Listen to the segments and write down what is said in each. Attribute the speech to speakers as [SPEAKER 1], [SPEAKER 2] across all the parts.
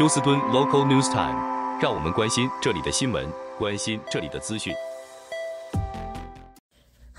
[SPEAKER 1] 休斯敦 Local News Time，让我们关心这里的新闻，关心这里的资讯。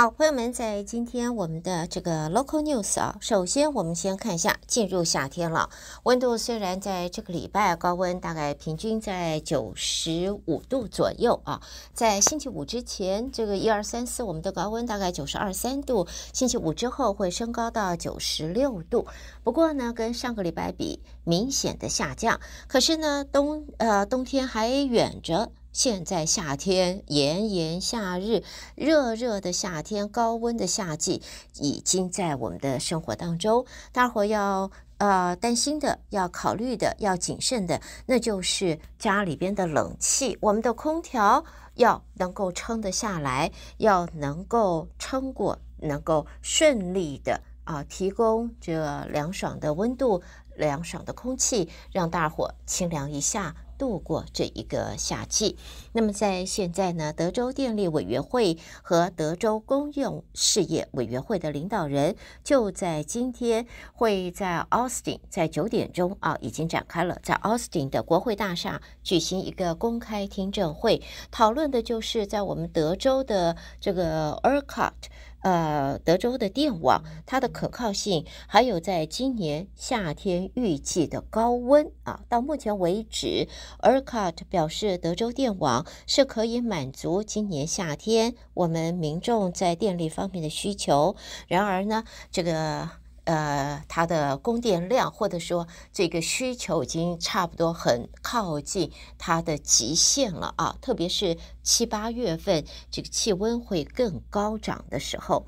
[SPEAKER 1] 好，朋友们，在今天我们的这个 local news 啊，首先我们先看一下，进入夏天了，温度虽然在这个礼拜高温大概平均在九十五度左右啊，在星期五之前，这个一二三四我们的高温大概九十二三度，星期五之后会升高到九十六度，不过呢，跟上个礼拜比明显的下降，可是呢，冬呃冬天还远着。现在夏天炎炎夏日，热热的夏天，高温的夏季已经在我们的生活当中。大伙要呃担心的，要考虑的，要谨慎的，那就是家里边的冷气，我们的空调要能够撑得下来，要能够撑过，能够顺利的啊提供这凉爽的温度、凉爽的空气，让大伙清凉一下。度过这一个夏季。那么，在现在呢，德州电力委员会和德州公用事业委员会的领导人就在今天会在奥斯汀，在九点钟啊，已经展开了在奥斯汀的国会大厦举行一个公开听证会，讨论的就是在我们德州的这个 ERCOT。呃，德州的电网，它的可靠性，还有在今年夏天预计的高温啊，到目前为止 e r c o t 表示，德州电网是可以满足今年夏天我们民众在电力方面的需求。然而呢，这个。呃，它的供电量或者说这个需求已经差不多很靠近它的极限了啊！特别是七八月份，这个气温会更高涨的时候。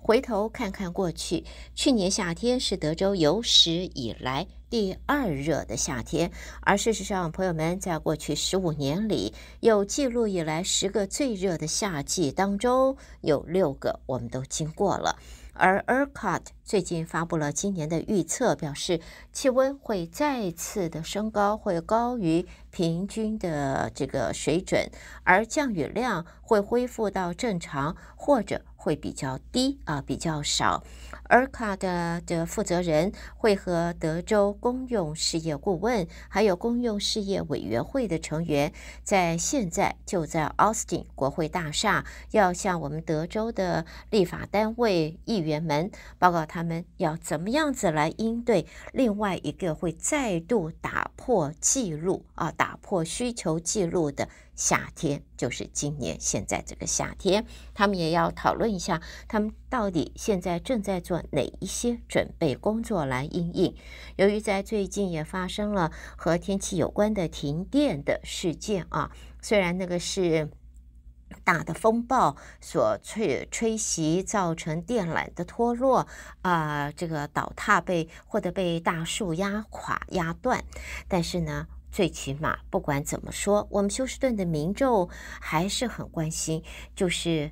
[SPEAKER 1] 回头看看过去，去年夏天是德州有史以来第二热的夏天，而事实上，朋友们，在过去十五年里，有记录以来十个最热的夏季当中，有六个我们都经过了。而 ERCOT 最近发布了今年的预测，表示气温会再次的升高，会高于平均的这个水准，而降雨量会恢复到正常或者会比较低啊，比较少。e r a 卡的的负责人会和德州公用事业顾问，还有公用事业委员会的成员，在现在就在 Austin 国会大厦，要向我们德州的立法单位议员们报告，他们要怎么样子来应对另外一个会再度打破记录啊，打破需求记录的。夏天就是今年现在这个夏天，他们也要讨论一下，他们到底现在正在做哪一些准备工作来应应。由于在最近也发生了和天气有关的停电的事件啊，虽然那个是大的风暴所吹吹袭造成电缆的脱落啊，这个倒塌被或者被大树压垮压断，但是呢。最起码，不管怎么说，我们休斯顿的民众还是很关心，就是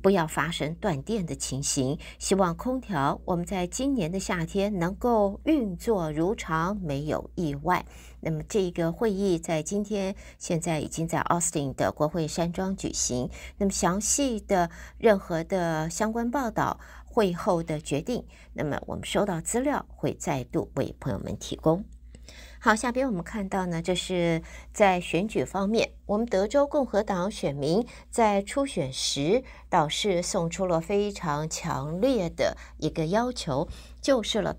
[SPEAKER 1] 不要发生断电的情形。希望空调我们在今年的夏天能够运作如常，没有意外。那么，这个会议在今天现在已经在奥斯汀的国会山庄举行。那么，详细的任何的相关报道、会后的决定，那么我们收到资料会再度为朋友们提供。好，下边我们看到呢，这是在选举方面，我们德州共和党选民在初选时，倒是送出了非常强烈的一个要求，就是了，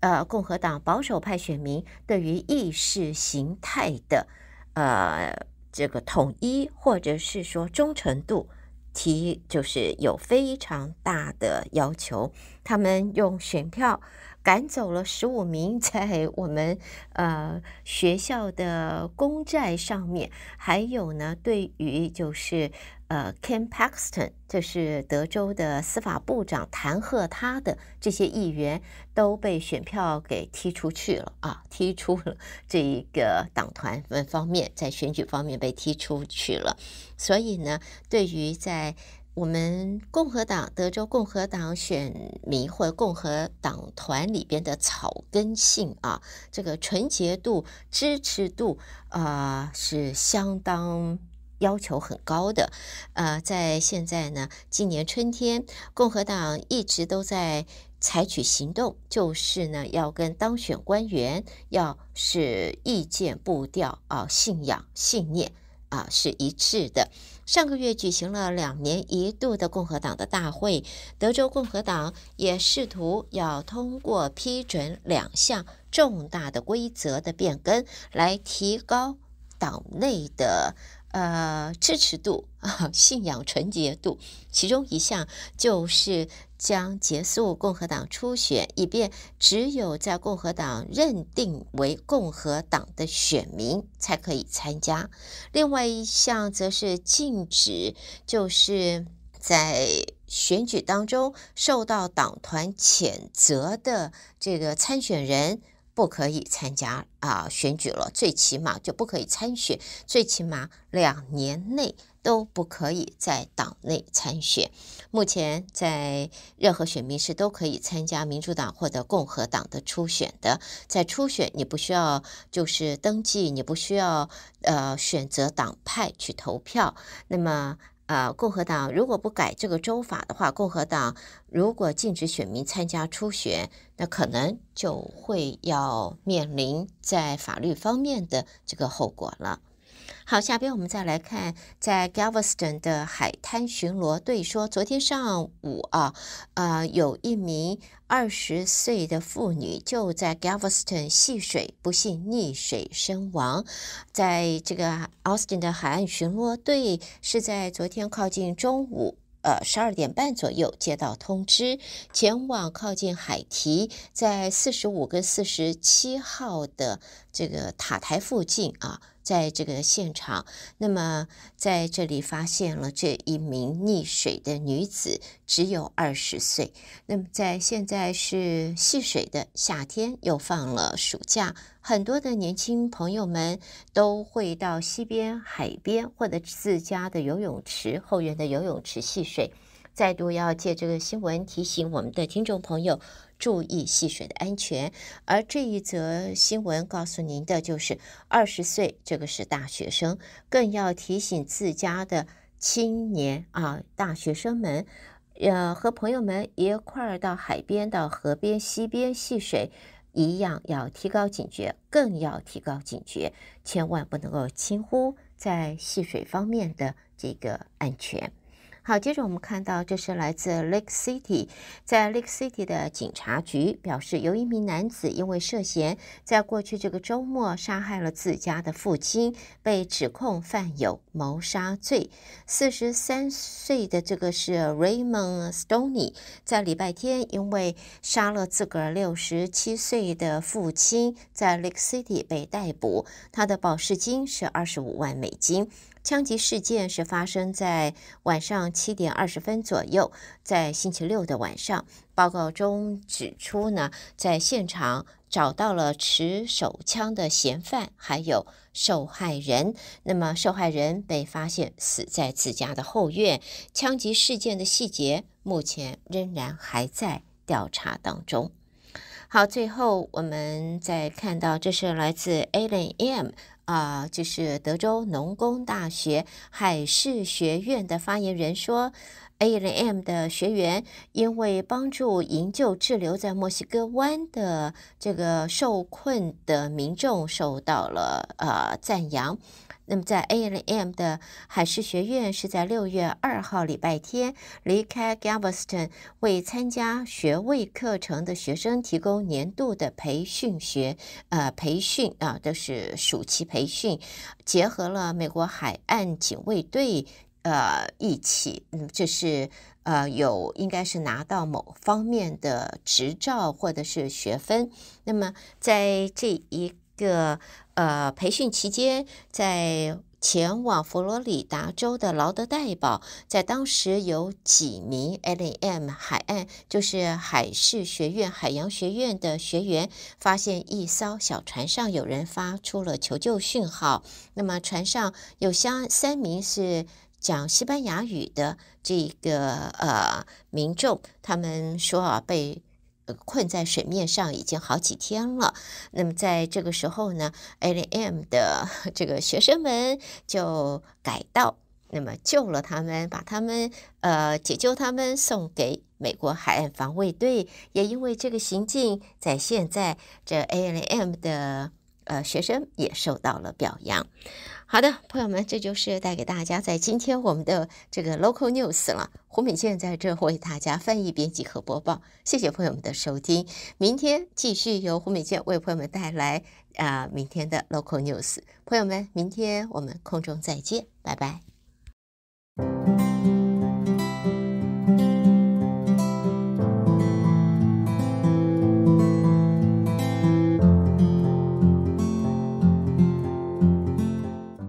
[SPEAKER 1] 呃，共和党保守派选民对于意识形态的，呃，这个统一或者是说忠诚度提，就是有非常大的要求，他们用选票。赶走了十五名在我们呃学校的公债上面，还有呢，对于就是呃，Ken Paxton，这是德州的司法部长弹劾他的这些议员都被选票给踢出去了啊，踢出了这一个党团方面在选举方面被踢出去了，所以呢，对于在。我们共和党，德州共和党选民或共和党团里边的草根性啊，这个纯洁度、支持度啊，是相当要求很高的。呃，在现在呢，今年春天，共和党一直都在采取行动，就是呢，要跟当选官员要是意见步调啊、信仰信念啊是一致的。上个月举行了两年一度的共和党的大会，德州共和党也试图要通过批准两项重大的规则的变更，来提高党内的。呃，支持度啊，信仰纯洁度，其中一项就是将结束共和党初选，以便只有在共和党认定为共和党的选民才可以参加；另外一项则是禁止，就是在选举当中受到党团谴责的这个参选人。不可以参加啊选举了，最起码就不可以参选，最起码两年内都不可以在党内参选。目前在任何选民是都可以参加民主党或者共和党的初选的，在初选你不需要就是登记，你不需要呃选择党派去投票，那么。呃，共和党如果不改这个州法的话，共和党如果禁止选民参加初选，那可能就会要面临在法律方面的这个后果了。好，下边我们再来看，在 Galveston 的海滩巡逻队说，昨天上午啊，呃，有一名二十岁的妇女就在 Galveston 戏水，不幸溺水身亡。在这个 Austin 的海岸巡逻队是在昨天靠近中午，呃，十二点半左右接到通知，前往靠近海堤，在四十五个四十七号的这个塔台附近啊。在这个现场，那么在这里发现了这一名溺水的女子，只有二十岁。那么在现在是戏水的夏天，又放了暑假，很多的年轻朋友们都会到溪边、海边或者自家的游泳池、后院的游泳池戏水。再度要借这个新闻提醒我们的听众朋友注意戏水的安全，而这一则新闻告诉您的就是二十岁，这个是大学生，更要提醒自家的青年啊，大学生们，呃，和朋友们一块儿到海边、到河边、溪边戏水，一样要提高警觉，更要提高警觉，千万不能够轻忽在戏水方面的这个安全。好，接着我们看到，这是来自 Lake City，在 Lake City 的警察局表示，有一名男子因为涉嫌在过去这个周末杀害了自家的父亲，被指控犯有谋杀罪。四十三岁的这个是 Raymond Stony，在礼拜天因为杀了自个儿六十七岁的父亲，在 Lake City 被逮捕，他的保释金是二十五万美金。枪击事件是发生在晚上七点二十分左右，在星期六的晚上。报告中指出呢，在现场找到了持手枪的嫌犯，还有受害人。那么受害人被发现死在自家的后院。枪击事件的细节目前仍然还在调查当中。好，最后我们再看到，这是来自 Alan M。啊，就是德州农工大学海事学院的发言人说，AAM 的学员因为帮助营救滞留在墨西哥湾的这个受困的民众，受到了呃赞扬。那么，在 a l m 的海事学院是在六月二号礼拜天离开 Galveston，为参加学位课程的学生提供年度的培训学，呃，培训啊，都是暑期培训，结合了美国海岸警卫队，呃，一起，嗯，这是呃，有应该是拿到某方面的执照或者是学分。那么，在这一。个呃，培训期间，在前往佛罗里达州的劳德代堡，在当时有几名 L M 海岸，就是海事学院、海洋学院的学员，发现一艘小船上有人发出了求救讯号。那么，船上有三三名是讲西班牙语的这个呃民众，他们说啊被。困在水面上已经好几天了。那么在这个时候呢，A. L. M. 的这个学生们就改道，那么救了他们，把他们呃解救他们，送给美国海岸防卫队。也因为这个行径，在现在这 A. L. M. 的呃学生也受到了表扬。好的，朋友们，这就是带给大家在今天我们的这个 local news 了。胡美健在这为大家翻译、编辑和播报，谢谢朋友们的收听。明天继续由胡美健为朋友们带来啊，明天的 local news。朋友们，明天我们空中再见，拜拜。